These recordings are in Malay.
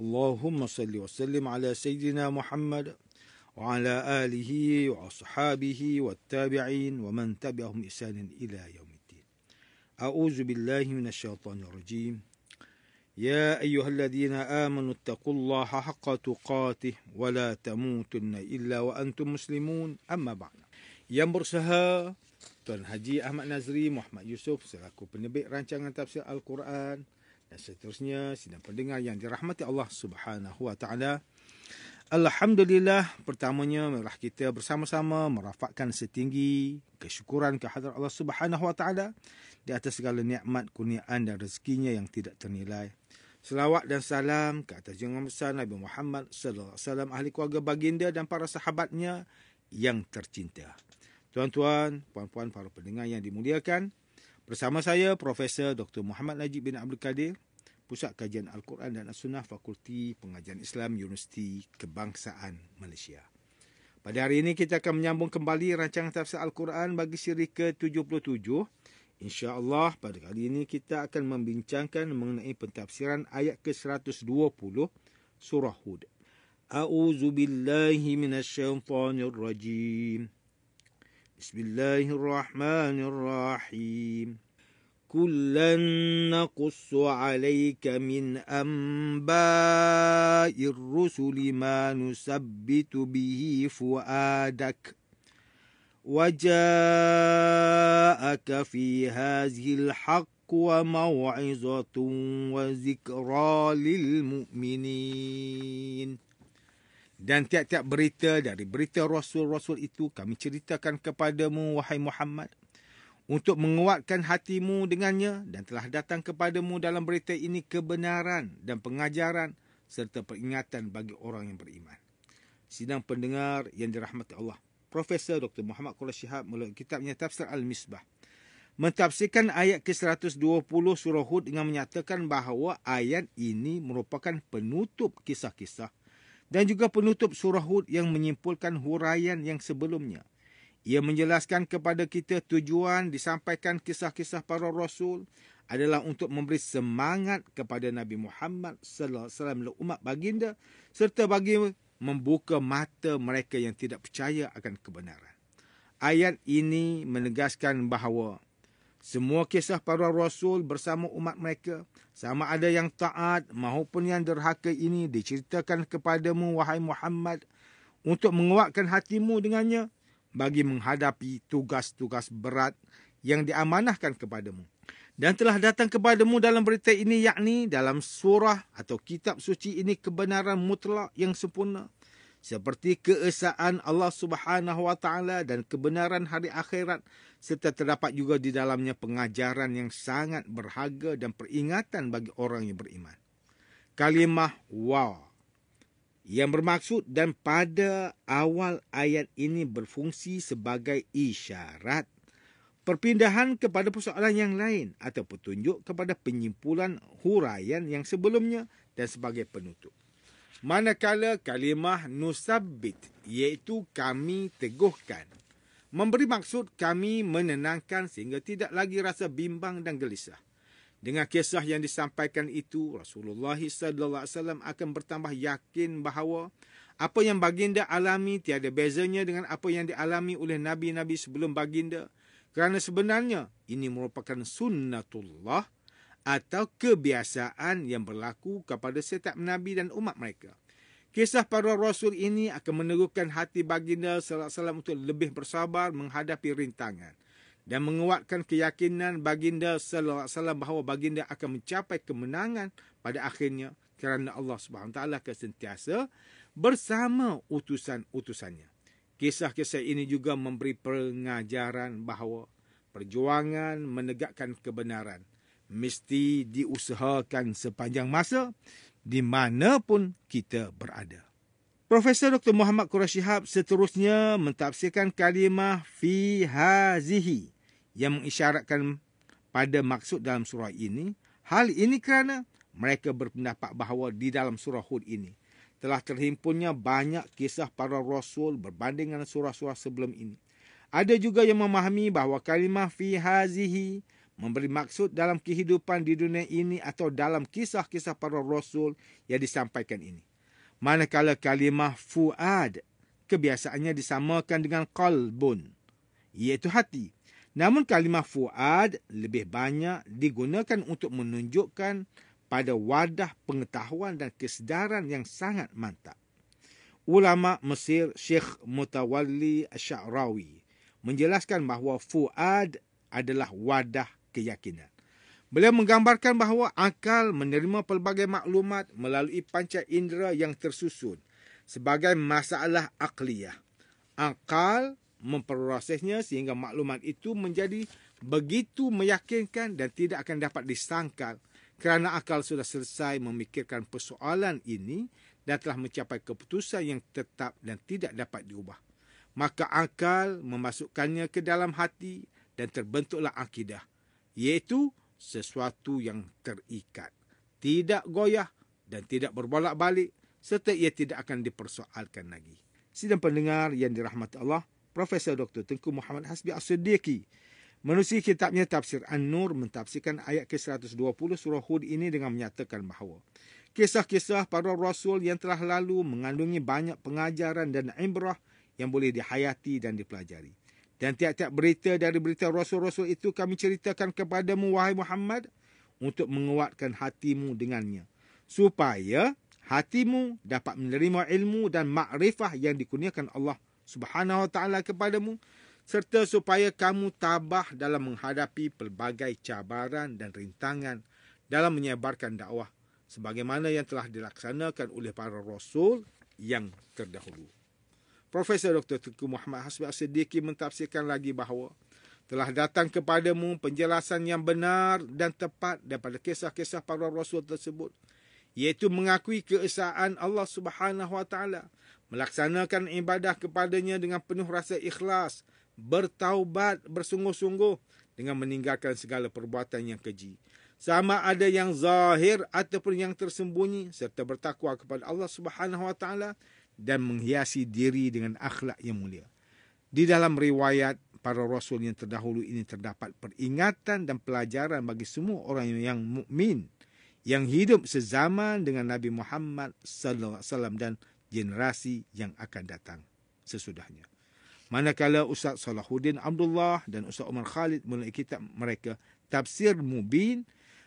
اللهم صل وسلم على سيدنا محمد وعلى آله وأصحابه والتابعين ومن تبعهم إحسان إلى يوم الدين أعوذ بالله من الشيطان الرجيم يا أيها الذين آمنوا اتقوا الله حق تقاته ولا تموتن إلا وأنتم مسلمون أما بعد ينبرسها Tuan Haji Ahmad Nazri Muhammad Yusuf selaku penerbit rancangan tafsir Al-Quran dan seterusnya sidang pendengar yang dirahmati Allah Subhanahu wa taala. Alhamdulillah pertamanya marilah kita bersama-sama merafakkan setinggi kesyukuran kehadir Allah Subhanahu wa taala di atas segala nikmat kurniaan dan rezekinya yang tidak ternilai. Selawat dan salam ke atas junjungan besar Nabi Muhammad sallallahu alaihi wasallam ahli keluarga baginda dan para sahabatnya yang tercinta. Tuan-tuan, puan-puan, para pendengar yang dimuliakan, Bersama saya Profesor Dr. Muhammad Najib bin Abdul Kadir, Pusat Kajian Al-Quran dan As-Sunnah Fakulti Pengajian Islam Universiti Kebangsaan Malaysia. Pada hari ini kita akan menyambung kembali rancangan tafsir Al-Quran bagi siri ke-77. Insya-Allah pada kali ini kita akan membincangkan mengenai pentafsiran ayat ke-120 surah Hud. A'udzu billahi minasyaitonir rajim. بسم الله الرحمن الرحيم كلا نقص عليك من أنباء الرسل ما نثبت به فؤادك وجاءك في هذه الحق وموعظة وذكرى للمؤمنين Dan tiap-tiap berita dari berita rasul-rasul itu kami ceritakan kepadamu wahai Muhammad untuk menguatkan hatimu dengannya dan telah datang kepadamu dalam berita ini kebenaran dan pengajaran serta peringatan bagi orang yang beriman. Sidang pendengar yang dirahmati Allah. Profesor Dr. Muhammad Qura Shihab melalui kitabnya Tafsir Al-Misbah. Mentafsirkan ayat ke-120 surah Hud dengan menyatakan bahawa ayat ini merupakan penutup kisah-kisah dan juga penutup surah Hud yang menyimpulkan huraian yang sebelumnya. Ia menjelaskan kepada kita tujuan disampaikan kisah-kisah para rasul adalah untuk memberi semangat kepada Nabi Muhammad sallallahu alaihi wasallam dan umat baginda serta bagi membuka mata mereka yang tidak percaya akan kebenaran. Ayat ini menegaskan bahawa semua kisah para rasul bersama umat mereka sama ada yang taat maupun yang derhaka ini diceritakan kepadamu wahai Muhammad untuk menguatkan hatimu dengannya bagi menghadapi tugas-tugas berat yang diamanahkan kepadamu dan telah datang kepadamu dalam berita ini yakni dalam surah atau kitab suci ini kebenaran mutlak yang sempurna seperti keesaan Allah Subhanahu Wa Taala dan kebenaran hari akhirat serta terdapat juga di dalamnya pengajaran yang sangat berharga dan peringatan bagi orang yang beriman. Kalimah wow yang bermaksud dan pada awal ayat ini berfungsi sebagai isyarat perpindahan kepada persoalan yang lain atau petunjuk kepada penyimpulan huraian yang sebelumnya dan sebagai penutup. Manakala kalimah nusabbit iaitu kami teguhkan memberi maksud kami menenangkan sehingga tidak lagi rasa bimbang dan gelisah. Dengan kisah yang disampaikan itu Rasulullah S.A.W akan bertambah yakin bahawa apa yang baginda alami tiada bezanya dengan apa yang dialami oleh nabi-nabi sebelum baginda kerana sebenarnya ini merupakan sunnatullah atau kebiasaan yang berlaku kepada setiap nabi dan umat mereka. Kisah para rasul ini akan meneguhkan hati baginda sallallahu untuk lebih bersabar menghadapi rintangan dan menguatkan keyakinan baginda sallallahu bahawa baginda akan mencapai kemenangan pada akhirnya kerana Allah Subhanahu taala sentiasa bersama utusan-utusannya. Kisah-kisah ini juga memberi pengajaran bahawa perjuangan menegakkan kebenaran mesti diusahakan sepanjang masa di mana pun kita berada. Profesor Dr. Muhammad Qurashihab seterusnya mentafsirkan kalimah fi hazihi yang mengisyaratkan pada maksud dalam surah ini. Hal ini kerana mereka berpendapat bahawa di dalam surah Hud ini telah terhimpunnya banyak kisah para rasul berbanding dengan surah-surah sebelum ini. Ada juga yang memahami bahawa kalimah fi hazihi memberi maksud dalam kehidupan di dunia ini atau dalam kisah-kisah para rasul yang disampaikan ini. Manakala kalimah fuad kebiasaannya disamakan dengan qalbun iaitu hati. Namun kalimah fuad lebih banyak digunakan untuk menunjukkan pada wadah pengetahuan dan kesedaran yang sangat mantap. Ulama Mesir Syekh Mutawalli Asy'rawi menjelaskan bahawa fuad adalah wadah keyakinan. Beliau menggambarkan bahawa akal menerima pelbagai maklumat melalui panca indera yang tersusun sebagai masalah akliyah. Akal memprosesnya sehingga maklumat itu menjadi begitu meyakinkan dan tidak akan dapat disangkal kerana akal sudah selesai memikirkan persoalan ini dan telah mencapai keputusan yang tetap dan tidak dapat diubah. Maka akal memasukkannya ke dalam hati dan terbentuklah akidah iaitu sesuatu yang terikat, tidak goyah dan tidak berbolak-balik serta ia tidak akan dipersoalkan lagi. Sidang pendengar yang dirahmati Allah, Profesor Dr. Tengku Muhammad Hasbi As-Siddiqi menulis kitabnya Tafsir An-Nur mentafsirkan ayat ke-120 surah Hud ini dengan menyatakan bahawa kisah-kisah para rasul yang telah lalu mengandungi banyak pengajaran dan ibrah yang boleh dihayati dan dipelajari. Dan tiap-tiap berita dari berita rasul-rasul itu kami ceritakan kepadamu wahai Muhammad untuk menguatkan hatimu dengannya. Supaya hatimu dapat menerima ilmu dan makrifah yang dikurniakan Allah Subhanahu Wa kepadamu serta supaya kamu tabah dalam menghadapi pelbagai cabaran dan rintangan dalam menyebarkan dakwah sebagaimana yang telah dilaksanakan oleh para rasul yang terdahulu. Profesor Dr. Tuku Muhammad Hasbi Siddiqui mentafsirkan lagi bahawa telah datang kepadamu penjelasan yang benar dan tepat daripada kisah-kisah para rasul tersebut iaitu mengakui keesaan Allah Subhanahu wa taala melaksanakan ibadah kepadanya dengan penuh rasa ikhlas bertaubat bersungguh-sungguh dengan meninggalkan segala perbuatan yang keji sama ada yang zahir ataupun yang tersembunyi serta bertakwa kepada Allah Subhanahu wa taala dan menghiasi diri dengan akhlak yang mulia. Di dalam riwayat para rasul yang terdahulu ini terdapat peringatan dan pelajaran bagi semua orang yang mukmin yang hidup sezaman dengan Nabi Muhammad sallallahu alaihi wasallam dan generasi yang akan datang sesudahnya. Manakala Ustaz Salahuddin Abdullah dan Ustaz Umar Khalid menulis kitab mereka Tafsir Mubin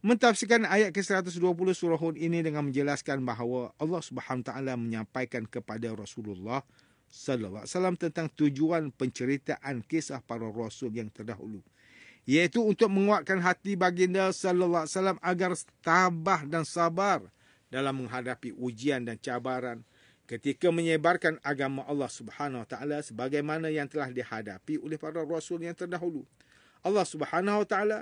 mentafsirkan ayat ke-120 surah Hud ini dengan menjelaskan bahawa Allah Subhanahu taala menyampaikan kepada Rasulullah sallallahu alaihi wasallam tentang tujuan penceritaan kisah para rasul yang terdahulu iaitu untuk menguatkan hati baginda sallallahu alaihi wasallam agar tabah dan sabar dalam menghadapi ujian dan cabaran ketika menyebarkan agama Allah Subhanahu taala sebagaimana yang telah dihadapi oleh para rasul yang terdahulu Allah Subhanahu wa taala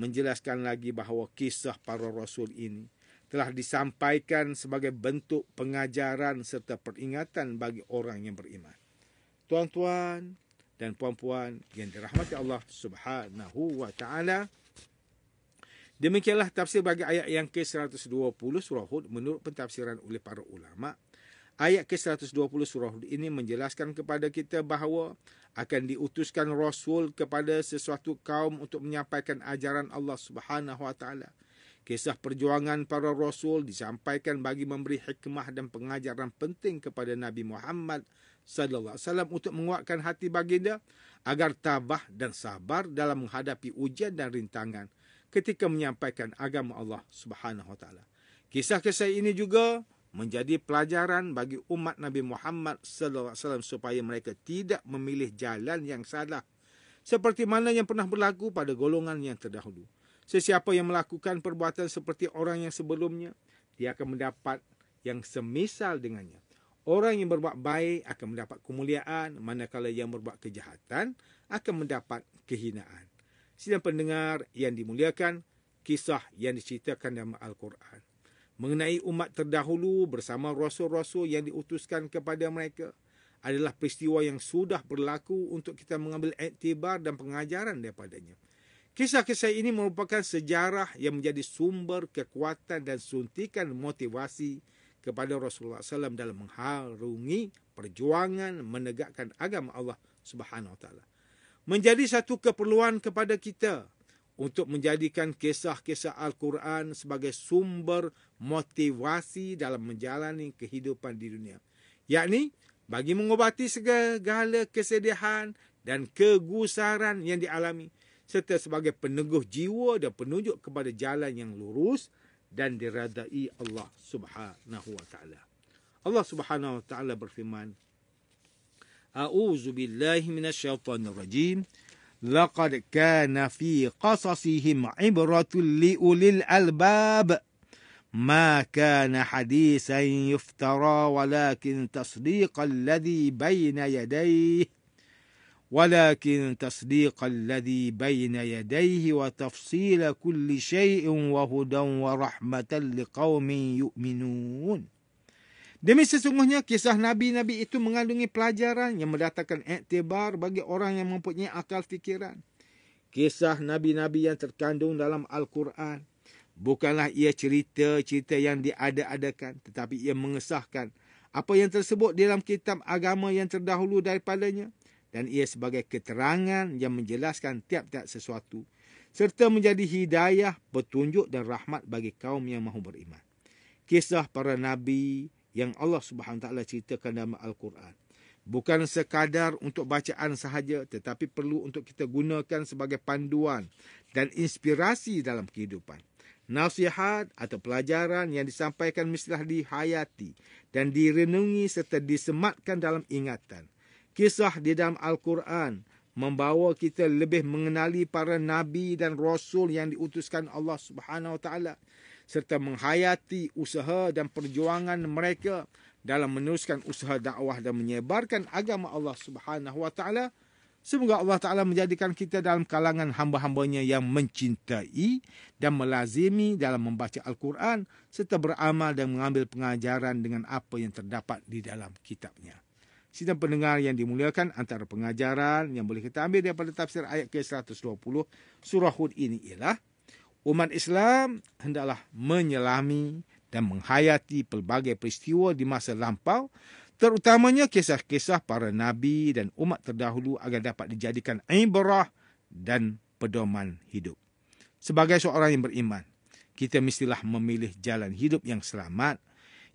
menjelaskan lagi bahawa kisah para rasul ini telah disampaikan sebagai bentuk pengajaran serta peringatan bagi orang yang beriman. Tuan-tuan dan puan-puan yang dirahmati Allah Subhanahu wa taala. Demikianlah tafsir bagi ayat yang ke-120 surah Hud menurut pentafsiran oleh para ulama Ayat ke-120 surah ini menjelaskan kepada kita bahawa akan diutuskan rasul kepada sesuatu kaum untuk menyampaikan ajaran Allah Subhanahu wa taala. Kisah perjuangan para rasul disampaikan bagi memberi hikmah dan pengajaran penting kepada Nabi Muhammad sallallahu alaihi wasallam untuk menguatkan hati baginda agar tabah dan sabar dalam menghadapi ujian dan rintangan ketika menyampaikan agama Allah Subhanahu wa taala. Kisah-kisah ini juga menjadi pelajaran bagi umat Nabi Muhammad sallallahu alaihi wasallam supaya mereka tidak memilih jalan yang salah seperti mana yang pernah berlaku pada golongan yang terdahulu sesiapa yang melakukan perbuatan seperti orang yang sebelumnya dia akan mendapat yang semisal dengannya orang yang berbuat baik akan mendapat kemuliaan manakala yang berbuat kejahatan akan mendapat kehinaan sidang pendengar yang dimuliakan kisah yang diceritakan dalam al-Quran mengenai umat terdahulu bersama rasul-rasul yang diutuskan kepada mereka adalah peristiwa yang sudah berlaku untuk kita mengambil iktibar dan pengajaran daripadanya. Kisah-kisah ini merupakan sejarah yang menjadi sumber kekuatan dan suntikan motivasi kepada Rasulullah SAW dalam mengharungi perjuangan menegakkan agama Allah Subhanahu Wa Menjadi satu keperluan kepada kita untuk menjadikan kisah-kisah Al-Quran sebagai sumber motivasi dalam menjalani kehidupan di dunia. Yakni, bagi mengobati segala kesedihan dan kegusaran yang dialami serta sebagai peneguh jiwa dan penunjuk kepada jalan yang lurus dan diradai Allah Subhanahu wa taala. Allah Subhanahu wa taala berfirman A'udzu billahi minasyaitonir rajim لقد كان في قصصهم عبرة لأولي الألباب ما كان حديثا يفترى ولكن تصديق الذي بين يديه ولكن تصديق الذي بين يديه وتفصيل كل شيء وهدى ورحمة لقوم يؤمنون Demi sesungguhnya kisah Nabi-Nabi itu mengandungi pelajaran yang mendatangkan iktibar bagi orang yang mempunyai akal fikiran. Kisah Nabi-Nabi yang terkandung dalam Al-Quran. Bukanlah ia cerita-cerita yang diada-adakan tetapi ia mengesahkan apa yang tersebut dalam kitab agama yang terdahulu daripadanya dan ia sebagai keterangan yang menjelaskan tiap-tiap sesuatu serta menjadi hidayah, petunjuk dan rahmat bagi kaum yang mahu beriman. Kisah para nabi yang Allah Subhanahu Wa Taala ceritakan dalam Al-Quran. Bukan sekadar untuk bacaan sahaja tetapi perlu untuk kita gunakan sebagai panduan dan inspirasi dalam kehidupan. Nasihat atau pelajaran yang disampaikan mestilah dihayati dan direnungi serta disematkan dalam ingatan. Kisah di dalam Al-Quran membawa kita lebih mengenali para nabi dan rasul yang diutuskan Allah Subhanahu wa taala serta menghayati usaha dan perjuangan mereka dalam meneruskan usaha dakwah dan menyebarkan agama Allah Subhanahu wa taala. Semoga Allah Taala menjadikan kita dalam kalangan hamba-hambanya yang mencintai dan melazimi dalam membaca Al-Quran serta beramal dan mengambil pengajaran dengan apa yang terdapat di dalam kitabnya. Sidang pendengar yang dimuliakan antara pengajaran yang boleh kita ambil daripada tafsir ayat ke-120 surah Hud ini ialah Umat Islam hendaklah menyelami dan menghayati pelbagai peristiwa di masa lampau, terutamanya kisah-kisah para nabi dan umat terdahulu agar dapat dijadikan ibrah dan pedoman hidup. Sebagai seorang yang beriman, kita mestilah memilih jalan hidup yang selamat,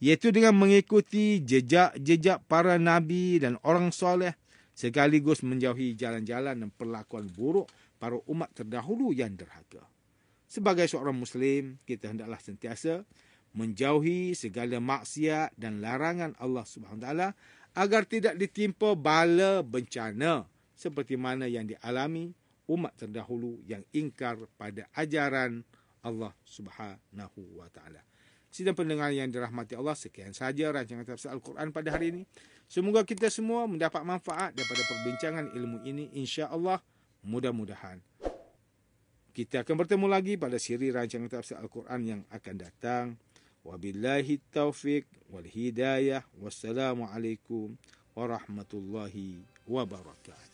iaitu dengan mengikuti jejak-jejak para nabi dan orang soleh, sekaligus menjauhi jalan-jalan dan perlakuan buruk para umat terdahulu yang derhaka sebagai seorang muslim kita hendaklah sentiasa menjauhi segala maksiat dan larangan Allah Subhanahu Wataala agar tidak ditimpa bala bencana seperti mana yang dialami umat terdahulu yang ingkar pada ajaran Allah Subhanahu Wataala. taala. Sidang pendengar yang dirahmati Allah sekian sahaja rancangan tafsir Al-Quran pada hari ini. Semoga kita semua mendapat manfaat daripada perbincangan ilmu ini insya-Allah mudah-mudahan. Kita akan bertemu lagi pada siri rancangan tafsir Al-Quran yang akan datang. Wabillahi taufik wal hidayah. Wassalamualaikum warahmatullahi wabarakatuh.